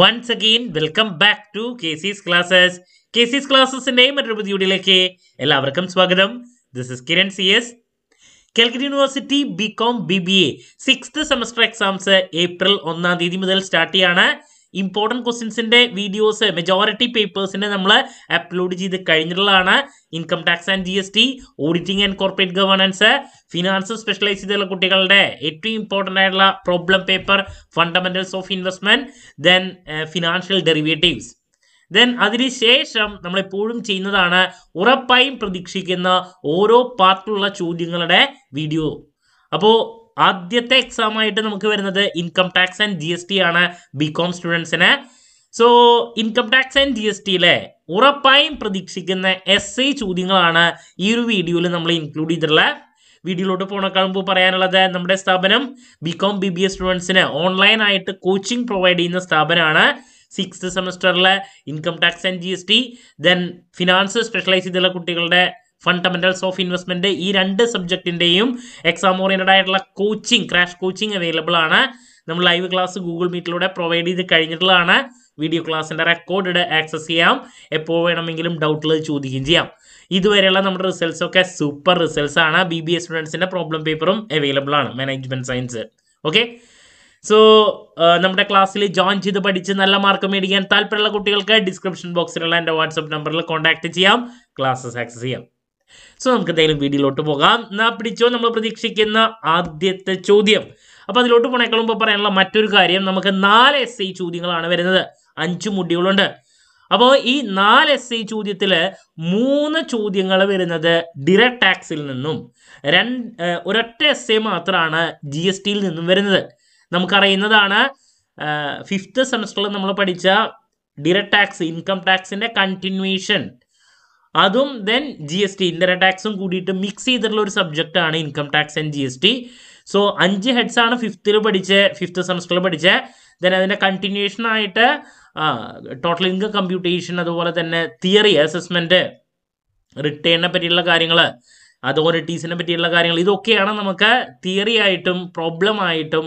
once again welcome back to K sis classes K sis ക്ലാസ്സസിൻ്റെ മറ്റൊരു പുതിയൂടിയിലേക്ക് എല്ലാവർക്കും സ്വാഗതം this is Kiran C S Calicut university B com B B A six semester exams April ഒന്നാം തീയതി മുതൽ സ്റ്റാർട്ട് ചെയ്യാണ് ഇമ്പോർട്ടൻറ്റ് ക്വസ്റ്റ്യൻസിൻ്റെ വീഡിയോസ് മെജോറിറ്റി പേപ്പേഴ്സിനെ നമ്മൾ അപ്ലോഡ് ചെയ്ത് കഴിഞ്ഞിട്ടുള്ളതാണ് income tax and G S T auditing and corporate governance finance specialise ചെയ്തുള്ള കുട്ടികളുടെ ഏറ്റവും ഇമ്പോർട്ടൻ്റ് ആയിട്ടുള്ള problem paper fundamentals of investment then financial derivatives then അതിനുശേഷം നമ്മൾ എപ്പോഴും ചെയ്യുന്നതാണ് ഉറപ്പായും പ്രതീക്ഷിക്കുന്ന ഓരോ പാർട്ടിലുള്ള ചോദ്യങ്ങളുടെ വീഡിയോ അപ്പോൾ ആദ്യത്തെ എക്സാം ആയിട്ട് നമുക്ക് വരുന്നത് income tax and G S T ആണ് ബി കോം സ്റ്റുഡൻസിന് so income tax and G S ടിയിലെ ഉറപ്പായും പ്രതീക്ഷിക്കുന്ന എസ് ഐ ചോദ്യങ്ങളാണ് ഈ ഒരു വീഡിയോയിൽ നമ്മൾ ഇൻക്ലൂഡ് ചെയ്തിട്ടുള്ള വീഡിയോയിലോട്ട് പോകണേക്കാൾ മുമ്പ് പറയാനുള്ളത് നമ്മുടെ സ്ഥാപനം ബികോം ബി ബി എസ് സ്റ്റുഡൻസിന് ഓൺലൈനായിട്ട് കോച്ചിങ് പ്രൊവൈഡ് ചെയ്യുന്ന സ്ഥാപനമാണ് സിക്സ് സെമസ്റ്ററിലെ income tax and G S T then finance specialise ചെയ്തുള്ള കുട്ടികളുടെ ഫണ്ടമെന്റൽസ് ഓഫ് ഇൻവെസ്റ്റ്മെന്റ് ഈ രണ്ട് സബ്ജക്റ്റിന്റെയും എക്സാം ഓറിയന്റഡ് ആയിട്ടുള്ള കോച്ചിങ് ക്രാഷ് കോച്ചിങ് അവൈലബിൾ ആണ് നമ്മൾ ലൈവ് ക്ലാസ് ഗൂഗിൾ മീറ്റിലൂടെ പ്രൊവൈഡ് ചെയ്ത് കഴിഞ്ഞിട്ടുള്ളതാണ് വീഡിയോ ക്ലാസ്സിന്റെ റെക്കോർഡ് ആക്സസ് ചെയ്യാം എപ്പോൾ വേണമെങ്കിലും ഡൗട്ടുകൾ ചോദിക്കുകയും ചെയ്യാം ഇതുവരെയുള്ള നമ്മുടെ റിസൾട്ട്സ് ഒക്കെ സൂപ്പർ റിസൾട്ട്സ് ആണ് ബി ബി എസ് സ്റ്റുഡൻസിന്റെ പ്രോബ്ലം പേപ്പറും അവൈലബിൾ ആണ് മാനേജ്മെന്റ് സയൻസ് ഓക്കെ സോ നമ്മുടെ ക്ലാസ്സിൽ ജോയിൻ ചെയ്ത് പഠിച്ച് നല്ല മാർക്ക് മേടിക്കാൻ താല്പര്യമുള്ള കുട്ടികൾക്ക് ഡിസ്ക്രിപ്ഷൻ ബോക്സിലുള്ള എൻ്റെ വാട്സപ്പ് നമ്പറിൽ കോൺടാക്ട് ചെയ്യാം ക്ലാസ്സസ് ആക്സസ് ചെയ്യാം സോ നമുക്ക് എന്തായാലും വീഡിയോയിലോട്ട് പോകാം എന്നാൽ പിടിച്ചോ നമ്മൾ പ്രതീക്ഷിക്കുന്ന ആദ്യത്തെ ചോദ്യം അപ്പോൾ അതിലോട്ട് പോണേക്കാളും മുമ്പ് പറയാനുള്ള മറ്റൊരു കാര്യം നമുക്ക് നാല് എസ് ഐ ചോദ്യങ്ങളാണ് വരുന്നത് അഞ്ച് മുടികളുണ്ട് അപ്പോൾ ഈ നാല് എസ് ഐ ചോദ്യത്തിൽ മൂന്ന് ചോദ്യങ്ങൾ വരുന്നത് ഡിറക്ട് ടാക്സിൽ നിന്നും രണ്ട് ഒരൊറ്റ എസ് ഐ മാത്രമാണ് ജി എസ് ടിയിൽ നിന്നും വരുന്നത് നമുക്കറിയുന്നതാണ് ഫിഫ്ത്ത് സെമസ്റ്ററിൽ നമ്മൾ പഠിച്ച ഡിറക്ട് ടാക്സ് ഇൻകം ടാക്സിൻ്റെ കണ്ടിന്യൂഷൻ അതും then G S T indirect ടാക്സും കൂടിയിട്ട് മിക്സ് ചെയ്തിട്ടുള്ള ഒരു ആണ് income tax and G S T so അഞ്ച് ഹെഡ്സ് ആണ് ഫിഫ്തിൽ പഠിച്ച് ഫിഫ്ത്ത് സെമസ്റ്ററിൽ പഠിച്ച ദെൻ അതിൻ്റെ കണ്ടിന്യൂഷൻ ആയിട്ട് ടോട്ടൽ ഇൻകം കമ്പ്യൂട്ടേഷൻ അതുപോലെ തന്നെ തിയറി അസസ്മെൻറ്റ് റിട്ടേണിനെ പറ്റിയുള്ള കാര്യങ്ങൾ അതോറിറ്റീസിനെ പറ്റിയുള്ള കാര്യങ്ങൾ ഇതൊക്കെയാണ് നമുക്ക് തിയറി ആയിട്ടും പ്രോബ്ലം ആയിട്ടും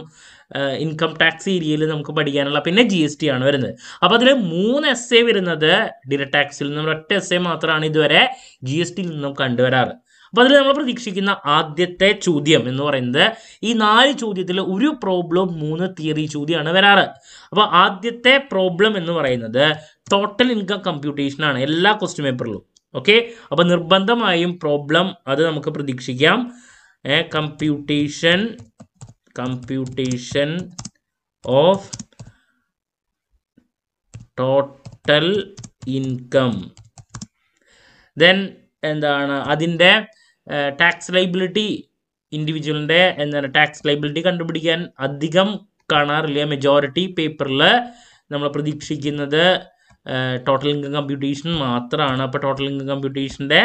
ഇൻകം ടാക്സ് ഏരിയയിൽ നമുക്ക് പഠിക്കാനുള്ള പിന്നെ ജി എസ് ടി ആണ് വരുന്നത് അപ്പോൾ അതിൽ മൂന്ന് എസ് എ വരുന്നത് ഡിറക്ട് ടാക്സിൽ നിന്നും ഒറ്റ എസ് എ മാത്രമാണ് ഇതുവരെ ജി എസ് ടിയിൽ നിന്നും കണ്ടുവരാറ് അപ്പോൾ അതിൽ നമ്മൾ പ്രതീക്ഷിക്കുന്ന ആദ്യത്തെ ചോദ്യം എന്ന് പറയുന്നത് ഈ നാല് ചോദ്യത്തിൽ ഒരു പ്രോബ്ലം മൂന്ന് തിയറി ചോദ്യമാണ് വരാറ് അപ്പോൾ ആദ്യത്തെ പ്രോബ്ലം എന്ന് പറയുന്നത് ടോട്ടൽ ഇൻകം കമ്പ്യൂട്ടേഷനാണ് എല്ലാ ക്വസ്റ്റ്യൻ പേപ്പറിലും ഓക്കെ അപ്പോൾ നിർബന്ധമായും പ്രോബ്ലം അത് നമുക്ക് പ്രതീക്ഷിക്കാം computation computation of total income then എന്താണ് അതിൻ്റെ ടാക്സ് ലൈബിലിറ്റി ഇൻഡിവിജ്വലിൻ്റെ എന്താണ് ടാക്സ് ലൈബിലിറ്റി കണ്ടുപിടിക്കാൻ അധികം കാണാറില്ല മെജോറിറ്റി പേപ്പറിൽ നമ്മൾ പ്രതീക്ഷിക്കുന്നത് ടോട്ടൽ ഇൻകം കമ്പ്യൂട്ടേഷൻ മാത്രമാണ് അപ്പോൾ ടോട്ടൽ ഇൻകം കമ്പ്യൂട്ടേഷൻ്റെ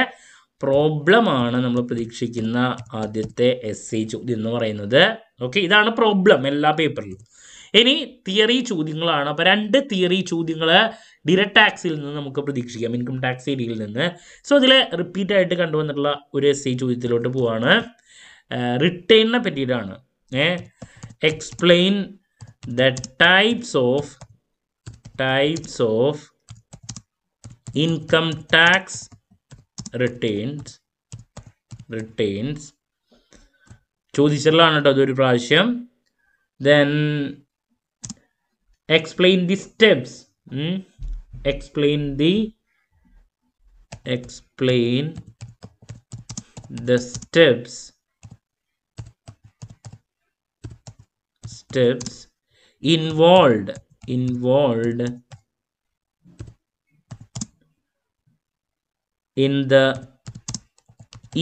പ്രോബ്ലമാണ് നമ്മൾ പ്രതീക്ഷിക്കുന്ന ആദ്യത്തെ എസ് ചോദ്യം എന്ന് പറയുന്നത് ഓക്കെ ഇതാണ് പ്രോബ്ലം എല്ലാ പേപ്പറിലും ഇനി തിയറി ചോദ്യങ്ങളാണ് അപ്പോൾ രണ്ട് തിയറി ചോദ്യങ്ങൾ ഡിറക്ട് ടാക്സിൽ നിന്ന് നമുക്ക് പ്രതീക്ഷിക്കാം ഇൻകം ടാക്സ് ഏരിയയിൽ നിന്ന് സോ അതിൽ റിപ്പീറ്റ് ആയിട്ട് കണ്ടുവന്നിട്ടുള്ള ഒരു എസ് ഐ ചോദ്യത്തിലോട്ട് പോവാണ് റിട്ടേണിനെ പറ്റിയിട്ടാണ് a explain the types of types of income tax returns returns ചോദിച്ചിട്ടുള്ളതാണ് കേട്ടോ അതൊരു പ്രാവശ്യം then explain the steps explain the explain the steps steps involved involved in the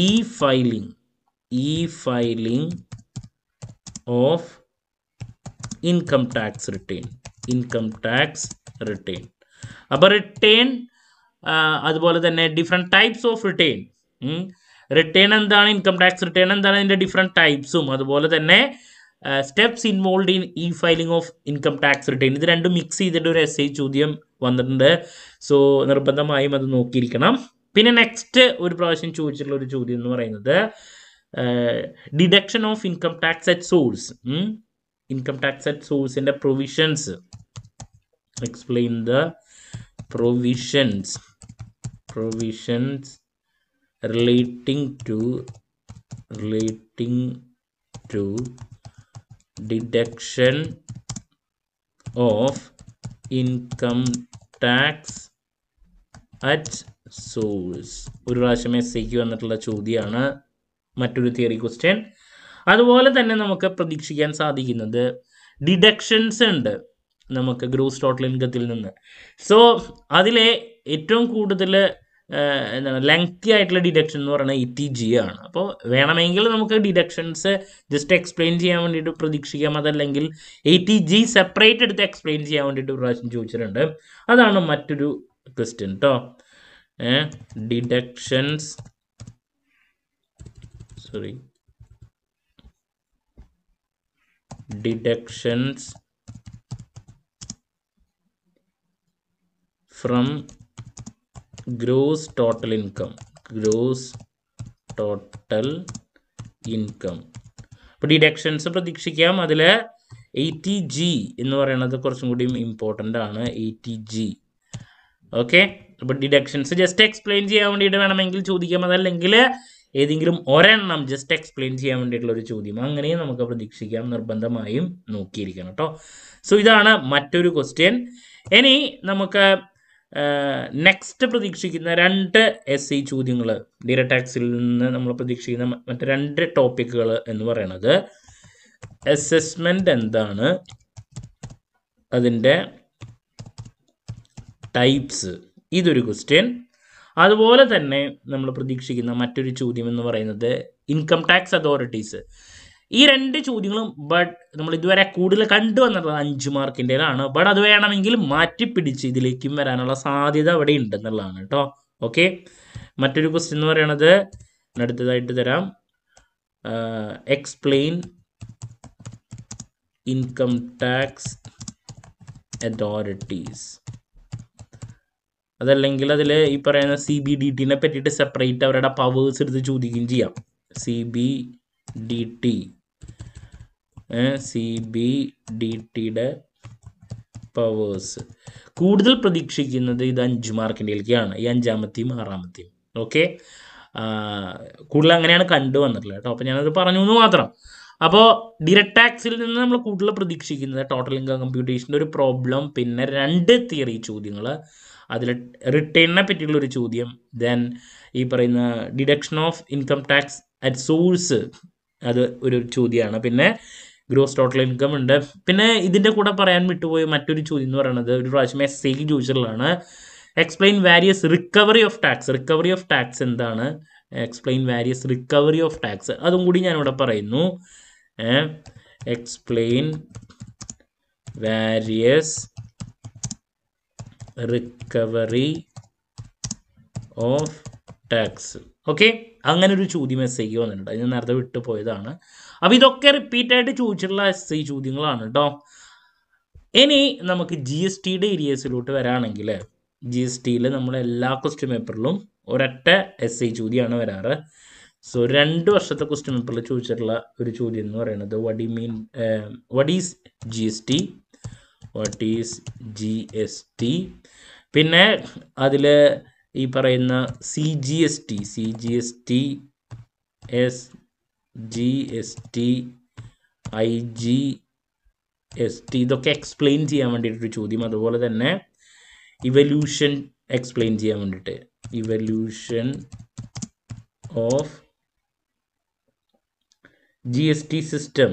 e filing e-filing of income tax return income tax return അപ്പോൾ return അതുപോലെ തന്നെ different types of return return എന്താണ് income tax return എന്താണ് അതിൻ്റെ different ടൈപ്സും അതുപോലെ തന്നെ steps involve in e filing of income tax return ഇത് രണ്ടും മിക്സ് ചെയ്തിട്ട് ഒരു എസ് ഐ ചോദ്യം വന്നിട്ടുണ്ട് സോ നിർബന്ധമായും അത് നോക്കിയിരിക്കണം പിന്നെ നെക്സ്റ്റ് ഒരു പ്രാവശ്യം ചോദിച്ചിട്ടുള്ള ഒരു ചോദ്യം എന്ന് പറയുന്നത് deduction of income tax at source income tax at സോഴ്സിന്റെ provisions explain the provisions provisions relating to relating to deduction of income tax at source ഒരു പ്രാവശ്യം എസ് സിക്ക് വന്നിട്ടുള്ള ചോദ്യമാണ് മറ്റൊരു തിയറി ക്വസ്റ്റ്യൻ അതുപോലെ തന്നെ നമുക്ക് പ്രതീക്ഷിക്കാൻ സാധിക്കുന്നത് ഡിഡക്ഷൻസ് ഉണ്ട് നമുക്ക് ഗ്രൂസ് ടോട്ടൽ ഇൻകത്തിൽ നിന്ന് സോ അതിലെ ഏറ്റവും കൂടുതൽ എന്താണ് ലെങ്തി ആയിട്ടുള്ള ഡിഡക്ഷൻ എന്ന് പറയുന്നത് ഇ ടി ജി ആണ് അപ്പോൾ വേണമെങ്കിൽ നമുക്ക് ഡിഡക്ഷൻസ് ജസ്റ്റ് എക്സ്പ്ലെയിൻ ചെയ്യാൻ വേണ്ടിയിട്ട് പ്രതീക്ഷിക്കാം അതല്ലെങ്കിൽ എ ടി ജി സെപ്പറേറ്റ് എടുത്ത് എക്സ്പ്ലെയിൻ ചെയ്യാൻ വേണ്ടിയിട്ട് പ്രാവശ്യം ചോദിച്ചിട്ടുണ്ട് അതാണ് മറ്റൊരു ക്വസ്റ്റ്യൻ കേട്ടോ deductions sorry deductions from gross total income gross total income അപ്പോൾ ഡിഡക്ഷൻസ് പ്രതീക്ഷിക്കാം അതിൽ എയ്റ്റി ജി എന്ന് പറയുന്നത് കുറച്ചും കൂടി ഇമ്പോർട്ടൻ്റ് ആണ് എയ്റ്റി ജി ഓക്കെ അപ്പോൾ ഡിഡക്ഷൻസ് ജസ്റ്റ് എക്സ്പ്ലെയിൻ ചെയ്യാൻ വേണ്ടിയിട്ട് വേണമെങ്കിൽ ചോദിക്കാം അതല്ലെങ്കിൽ ഏതെങ്കിലും ഒരെണ്ണം ജസ്റ്റ് എക്സ്പ്ലെയിൻ ചെയ്യാൻ വേണ്ടിയിട്ടുള്ള ഒരു ചോദ്യം അങ്ങനെയും നമുക്ക് പ്രതീക്ഷിക്കാം നിർബന്ധമായും നോക്കിയിരിക്കണം കേട്ടോ സോ ഇതാണ് മറ്റൊരു ക്വസ്റ്റ്യൻ ഇനി നമുക്ക് നെക്സ്റ്റ് പ്രതീക്ഷിക്കുന്ന രണ്ട് എസ് ഇ ചോദ്യങ്ങൾ ഡിയർ ടാക്സിൽ നിന്ന് നമ്മൾ പ്രതീക്ഷിക്കുന്ന മറ്റ് രണ്ട് ടോപ്പിക്കുകൾ എന്ന് പറയുന്നത് അസസ്മെൻ്റ് എന്താണ് അതിൻ്റെ ടൈപ്സ് ഇതൊരു ക്വസ്റ്റ്യൻ അതുപോലെ തന്നെ നമ്മൾ പ്രതീക്ഷിക്കുന്ന മറ്റൊരു ചോദ്യം എന്ന് പറയുന്നത് ഇൻകം ടാക്സ് അതോറിറ്റീസ് ഈ രണ്ട് ചോദ്യങ്ങളും ബട്ട് നമ്മൾ ഇതുവരെ കൂടുതൽ കണ്ടുവന്നിട്ടുള്ളത് അഞ്ച് മാർക്കിൻ്റെതാണ് ബട്ട് അത് വേണമെങ്കിൽ മാറ്റിപ്പിടിച്ച് ഇതിലേക്കും വരാനുള്ള സാധ്യത അവിടെ ഉണ്ടെന്നുള്ളതാണ് കേട്ടോ ഓക്കെ മറ്റൊരു ക്വസ്റ്റ്യൻ എന്ന് പറയണത് അടുത്തതായിട്ട് തരാം എക്സ്പ്ലെയിൻ ഇൻകം ടാക്സ് അതോറിറ്റീസ് അതല്ലെങ്കിൽ അതിൽ ഈ പറയുന്ന സി ബി ഡി ടിനെ പറ്റിയിട്ട് സെപ്പറേറ്റ് അവരുടെ പവേഴ്സ് എടുത്ത് ചോദിക്കുകയും ചെയ്യാം C B D T C B D ടിയുടെ പവേഴ്സ് കൂടുതൽ പ്രതീക്ഷിക്കുന്നത് ഇത് അഞ്ച് മാർക്കിൻ്റെയിലേക്കാണ് ഈ അഞ്ചാമത്തെയും ആറാമത്തെയും ഓക്കെ കൂടുതൽ അങ്ങനെയാണ് കണ്ടു വന്നിട്ടുള്ളത് കേട്ടോ അപ്പോൾ ഞാനത് പറഞ്ഞു എന്ന് മാത്രം അപ്പോൾ ഡിറക്ട് ടാക്സിൽ നിന്ന് നമ്മൾ കൂടുതൽ പ്രതീക്ഷിക്കുന്നത് ടോട്ടൽ ഇൻകം കമ്പ്യൂട്ടേഷൻ്റെ ഒരു പ്രോബ്ലം പിന്നെ രണ്ട് തിയറി ചോദ്യങ്ങൾ അതിൽ റിട്ടേണിനെ പറ്റിയുള്ള ഒരു ചോദ്യം ദെൻ ഈ പറയുന്ന deduction of income tax at source അത് ഒരു ചോദ്യമാണ് പിന്നെ ഗ്രോസ് ടോട്ടൽ ഇൻകം ഉണ്ട് പിന്നെ ഇതിൻ്റെ കൂടെ പറയാൻ വിട്ടുപോയ മറ്റൊരു ചോദ്യം എന്ന് പറയുന്നത് ഒരു പ്രാവശ്യം എസ് സിയിൽ ചോദിച്ചിട്ടുള്ളതാണ് explain various recovery of tax recovery of tax എന്താണ് explain various recovery of tax അതും കൂടി ഞാനിവിടെ പറയുന്നു explain various recovery of tax okay അങ്ങനെ ഒരു ചോദ്യ മെസ്സേജ് വന്നിട്ടുണ്ട് അത് ഞാൻ നേരത്തെ വിട്ടു പോയതാണ് അപ്പോൾ ഇതൊക്കെ റിപ്പീറ്റായിട്ട് ചോദിച്ചിട്ടുള്ള എസ് ഐ ചോദ്യങ്ങളാണ് കേട്ടോ ഇനി നമുക്ക് ജി എസ് ടിയുടെ ഏരിയസിലോട്ട് വരാണെങ്കിൽ ജി എസ് ടിയിൽ നമ്മുടെ എല്ലാ ക്വസ്റ്റ്യൻ പേപ്പറിലും ഒരൊറ്റ എസ് ഐ ചോദ്യമാണ് വരാറ് സോ രണ്ട് വർഷത്തെ ക്വസ്റ്റ്യൻ പേപ്പറിൽ ചോദിച്ചിട്ടുള്ള ഒരു ചോദ്യം എന്ന് പറയുന്നത് what mean what is G S T what is G S T പിന്നെ അതിൽ ഈ പറയുന്ന C G S T C G S T S G S T I G S T ഇതൊക്കെ എക്സ്പ്ലെയിൻ ചെയ്യാൻ വേണ്ടിയിട്ടൊരു ചോദ്യം അതുപോലെ തന്നെ ഇവല്യൂഷൻ എക്സ്പ്ലെയിൻ ചെയ്യാൻ വേണ്ടിയിട്ട് evolution of G S T system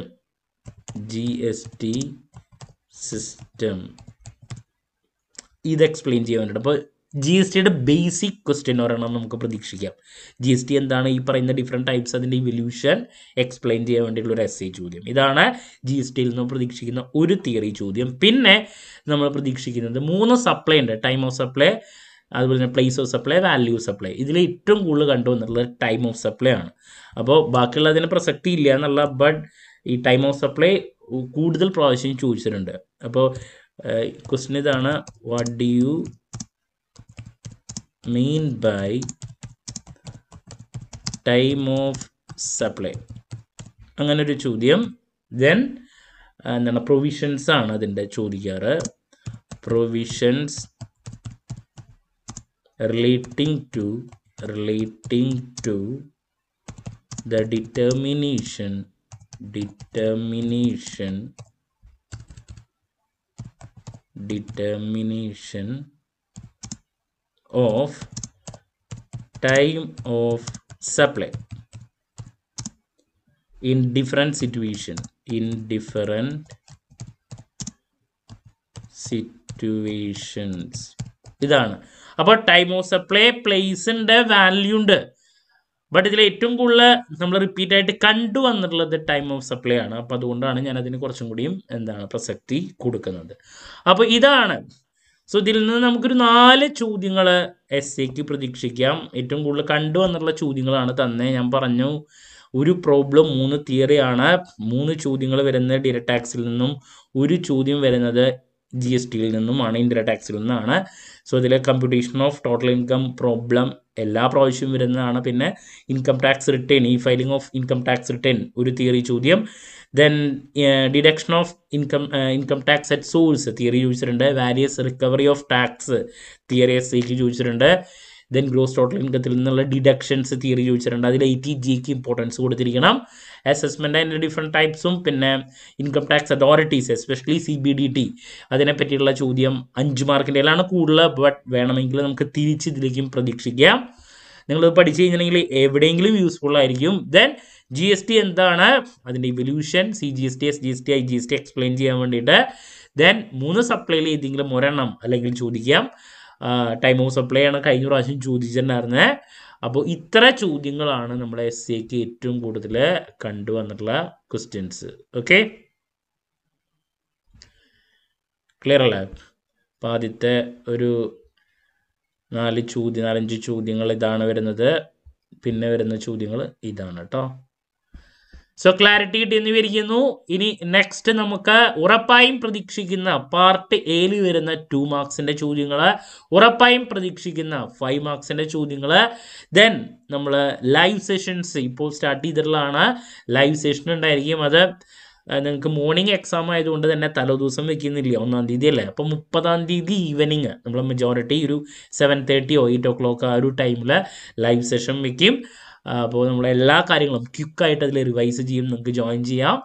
G S T system ഇത് എക്സ്പ്ലെയിൻ ചെയ്യാൻ വേണ്ടിയിട്ട് അപ്പോൾ ജി എസ് ടിയുടെ ബേസിക് ക്വസ്റ്റ്യൻ എന്ന് ഒരെണ്ണം നമുക്ക് പ്രതീക്ഷിക്കാം ജി എസ് ടി എന്താണ് ഈ പറയുന്ന ഡിഫറെൻറ്റ് ടൈപ്സ് അതിൻ്റെ ഇവല്യൂഷൻ എക്സ്പ്ലെയിൻ ചെയ്യാൻ വേണ്ടിയിട്ടുള്ള ഒരു എസ് ഐ ചോദ്യം ഇതാണ് ജി എസ് ടിയിൽ നിന്ന് പ്രതീക്ഷിക്കുന്ന ഒരു തിയറി ചോദ്യം പിന്നെ നമ്മൾ പ്രതീക്ഷിക്കുന്നത് മൂന്ന് സപ്ലൈ ഉണ്ട് ടൈം ഓഫ് സപ്ലൈ അതുപോലെ തന്നെ place of supply value supply ഇതിൽ ഏറ്റവും കൂടുതൽ കണ്ടുവന്നിട്ടുള്ളത് ടൈം ഓഫ് സപ്ലൈ ആണ് അപ്പോൾ ബാക്കിയുള്ള അതിന് പ്രസക്തി ഇല്ല എന്നുള്ള ബട്ട് ഈ ടൈം ഓഫ് സപ്ലൈ കൂടുതൽ പ്രാവശ്യം ചോദിച്ചിട്ടുണ്ട് അപ്പോൾ ക്വസ്റ്റ്യൻ ഇതാണ് what do you mean by time of supply അങ്ങനെ ഒരു ചോദ്യം ദെൻ എന്താണ് പ്രൊവിഷൻസ് ആണ് അതിൻ്റെ ചോദിക്കാറ് provisions relating to relating to the determination determination determination of time of supply in different situation in different situations ഇതാണ് അപ്പോൾ time of supply place value ഉണ്ട് ബട്ട് ഇതിൽ ഏറ്റവും കൂടുതൽ നമ്മൾ റിപ്പീറ്റ് ആയിട്ട് കണ്ടു വന്നിട്ടുള്ളത് ടൈം ഓഫ് സപ്ലൈ ആണ് അപ്പോൾ അതുകൊണ്ടാണ് ഞാൻ അതിന് കുറച്ചും കൂടിയും എന്താണ് പ്രസക്തി കൊടുക്കുന്നത് അപ്പോൾ ഇതാണ് സോ ഇതിൽ നിന്ന് നമുക്കൊരു നാല് ചോദ്യങ്ങൾ എസ് എക്ക് പ്രതീക്ഷിക്കാം ഏറ്റവും കൂടുതൽ കണ്ടു വന്നിട്ടുള്ള ചോദ്യങ്ങളാണ് തന്നെ ഞാൻ പറഞ്ഞു ഒരു പ്രോബ്ലം മൂന്ന് തിയറിയാണ് മൂന്ന് ചോദ്യങ്ങൾ വരുന്നത് ഡിറക്ട് ടാക്സിൽ നിന്നും ഒരു ചോദ്യം വരുന്നത് ജി എസ് ടിയിൽ നിന്നുമാണ് ഇൻഡയറക്ട് ടാക്സിൽ നിന്നാണ് സോ ഇതിലെ computation of total income problem എല്ലാ പ്രാവശ്യവും വരുന്നതാണ് പിന്നെ income tax return e filing of income tax return ഒരു തിയറി ചോദ്യം then deduction of income income tax at source theory ചോദിച്ചിട്ടുണ്ട് various recovery of tax theory S സിക്ക് ചോദിച്ചിട്ടുണ്ട് ദെൻ ഗ്രോസ് ടോട്ടൽ ഇൻകത്തിൽ നിന്നുള്ള ഡിഡക്ഷൻസ് തിയറി ചോദിച്ചിട്ടുണ്ട് അതിൽ ഐ ടി ജിക്ക് importance കൊടുത്തിരിക്കണം അസസ്മെൻ്റ് അതിൻ്റെ ഡിഫറെൻറ്റ് ടൈപ്സും പിന്നെ income tax authorities especially C B D T അതിനെപ്പറ്റിയുള്ള ചോദ്യം അഞ്ച് മാർക്കിൻ്റെ ആണ് കൂടുതൽ ബട്ട് വേണമെങ്കിൽ നമുക്ക് തിരിച്ച് ഇതിലേക്കും പ്രതീക്ഷിക്കാം നിങ്ങളിത് പഠിച്ചു കഴിഞ്ഞിട്ടുണ്ടെങ്കിൽ എവിടെയെങ്കിലും യൂസ്ഫുൾ ആയിരിക്കും ദെൻ ജി എസ് ടി എന്താണ് അതിൻ്റെ evolution C G S T S G S T I G S T explain ചെയ്യാൻ വേണ്ടിയിട്ട് ദെൻ മൂന്ന് സപ്ലൈയിൽ ഏതെങ്കിലും ഒരെണ്ണം അല്ലെങ്കിൽ ചോദിക്കാം ടൈം ഓഫ് സപ്ലൈ ആണ് കഴിഞ്ഞ പ്രാവശ്യം ചോദിച്ചിട്ടുണ്ടായിരുന്നത് അപ്പോൾ ഇത്ര ചോദ്യങ്ങളാണ് നമ്മുടെ എസ് സിക്ക് ഏറ്റവും കൂടുതൽ കണ്ടുവന്നിട്ടുള്ള ക്വസ്റ്റ്യൻസ് ഓക്കെ ക്ലിയർ അല്ലേ അപ്പം ആദ്യത്തെ ഒരു നാല് ചോദ്യം നാലഞ്ച് ചോദ്യങ്ങൾ ഇതാണ് വരുന്നത് പിന്നെ വരുന്ന ചോദ്യങ്ങൾ ഇതാണ് കേട്ടോ സോ ക്ലാരിറ്റി കിട്ടി എന്ന് വിചാരിക്കുന്നു ഇനി നെക്സ്റ്റ് നമുക്ക് ഉറപ്പായും പ്രതീക്ഷിക്കുന്ന പാർട്ട് എയിൽ വരുന്ന ടു മാർക്സിന്റെ ചോദ്യങ്ങൾ ഉറപ്പായും പ്രതീക്ഷിക്കുന്ന ഫൈവ് മാർക്സിന്റെ ചോദ്യങ്ങൾ ദെൻ നമ്മൾ ലൈവ് സെഷൻസ് ഇപ്പോൾ സ്റ്റാർട്ട് ചെയ്തിട്ടുള്ളതാണ് ലൈവ് സെഷൻ ഉണ്ടായിരിക്കും അത് നിങ്ങൾക്ക് മോർണിംഗ് എക്സാം ആയതുകൊണ്ട് തന്നെ തലേദിവസം വെക്കുന്നില്ല ഒന്നാം തീയതി അല്ലേ അപ്പം മുപ്പതാം തീയതി ഈവനിങ് നമ്മൾ മെജോറിറ്റി ഒരു സെവൻ തേർട്ടിയോ എയ്റ്റ് ഓ ക്ലോക്ക് ആ ഒരു ടൈമിൽ ലൈവ് സെഷൻ വെക്കും അപ്പോൾ നമ്മൾ എല്ലാ കാര്യങ്ങളും ക്യുക്കായിട്ട് അതിൽ റിവൈസ് ചെയ്യും നിങ്ങൾക്ക് ജോയിൻ ചെയ്യാം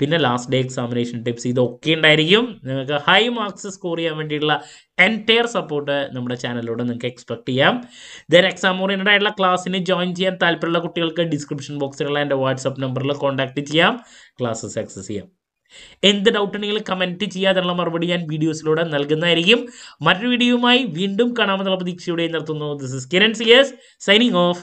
പിന്നെ ലാസ്റ്റ് ഡേ എക്സാമിനേഷൻ ടിപ്സ് ഇതൊക്കെ ഉണ്ടായിരിക്കും നിങ്ങൾക്ക് ഹൈ മാർക്സ് സ്കോർ ചെയ്യാൻ വേണ്ടിയിട്ടുള്ള എൻറ്റയർ സപ്പോർട്ട് നമ്മുടെ ചാനലിലൂടെ നിങ്ങൾക്ക് എക്സ്പെക്ട് ചെയ്യാം ദെൻ എക്സാം ഓറിയൻറ്റഡ് ആയിട്ടുള്ള ക്ലാസ്സിന് ജോയിൻ ചെയ്യാൻ താല്പര്യമുള്ള കുട്ടികൾക്ക് ഡിസ്ക്രിപ്ഷൻ ബോക്സിലുള്ള എൻ്റെ വാട്സപ്പ് നമ്പറിൽ കോൺടാക്ട് ചെയ്യാം ക്ലാസ്സസ് ആക്സസ് ചെയ്യാം എന്ത് ഡൗട്ട് ഉണ്ടെങ്കിലും കമൻറ്റ് ചെയ്യാതിനുള്ള മറുപടി ഞാൻ വീഡിയോസിലൂടെ നൽകുന്നതായിരിക്കും മറ്റൊരു വീഡിയോയുമായി വീണ്ടും കാണാമെന്നുള്ള പ്രതീക്ഷയോടെ നിർത്തുന്നു this is Kiran C S signing of